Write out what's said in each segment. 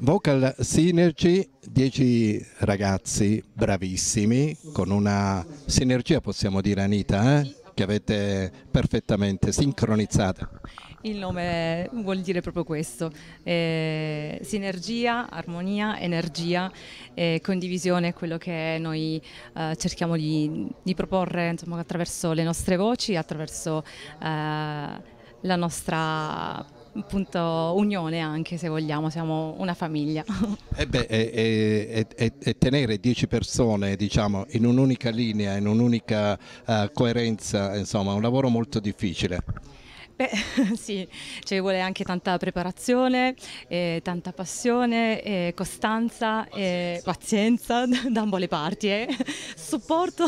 Vocal Synergy, 10 ragazzi bravissimi, con una sinergia possiamo dire Anita, eh? che avete perfettamente sincronizzata. Il nome vuol dire proprio questo, eh, sinergia, armonia, energia, eh, condivisione quello che noi eh, cerchiamo di, di proporre insomma, attraverso le nostre voci, attraverso eh, la nostra appunto unione anche se vogliamo, siamo una famiglia. E, eh beh, e, e, e tenere dieci persone diciamo, in un'unica linea, in un'unica uh, coerenza, insomma è un lavoro molto difficile. Beh, sì, ci vuole anche tanta preparazione, eh, tanta passione, eh, costanza, e eh, pazienza da ambo le parti, eh supporto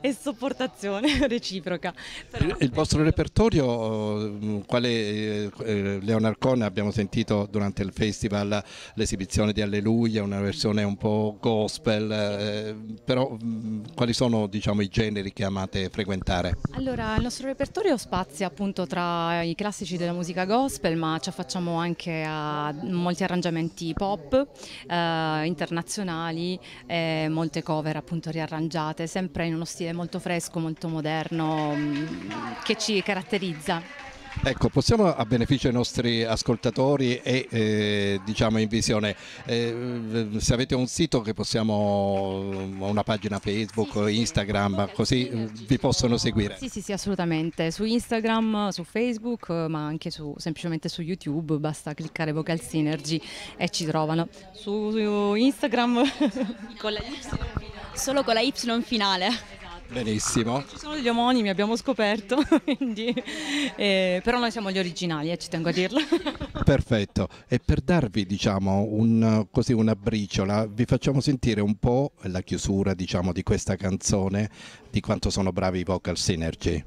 e sopportazione reciproca. Però... Il vostro repertorio, quale eh, eh, Leonard Cohen abbiamo sentito durante il festival l'esibizione di Alleluia, una versione un po' gospel, eh, però quali sono diciamo, i generi che amate frequentare? Allora, il nostro repertorio spazia appunto tra i classici della musica gospel, ma ci affacciamo anche a molti arrangiamenti pop eh, internazionali, molte cover appunto riarrangiate arrangiate, sempre in uno stile molto fresco, molto moderno, mm, che ci caratterizza. Ecco, possiamo a beneficio dei nostri ascoltatori e eh, diciamo in visione, eh, se avete un sito che possiamo, mm, una pagina Facebook, sì, Instagram, sì, così mm, vi possono seguire. Sì, sì, sì, assolutamente, su Instagram, su Facebook, ma anche su, semplicemente su YouTube, basta cliccare Vocal Synergy e ci trovano. Su, su Instagram con la Y solo con la Y finale. Esatto. Benissimo. Ci sono degli omonimi, abbiamo scoperto, quindi, eh, però noi siamo gli originali, eh, ci tengo a dirlo. Perfetto, e per darvi diciamo, un, così una briciola, vi facciamo sentire un po' la chiusura diciamo, di questa canzone, di quanto sono bravi i Vocal Synergy.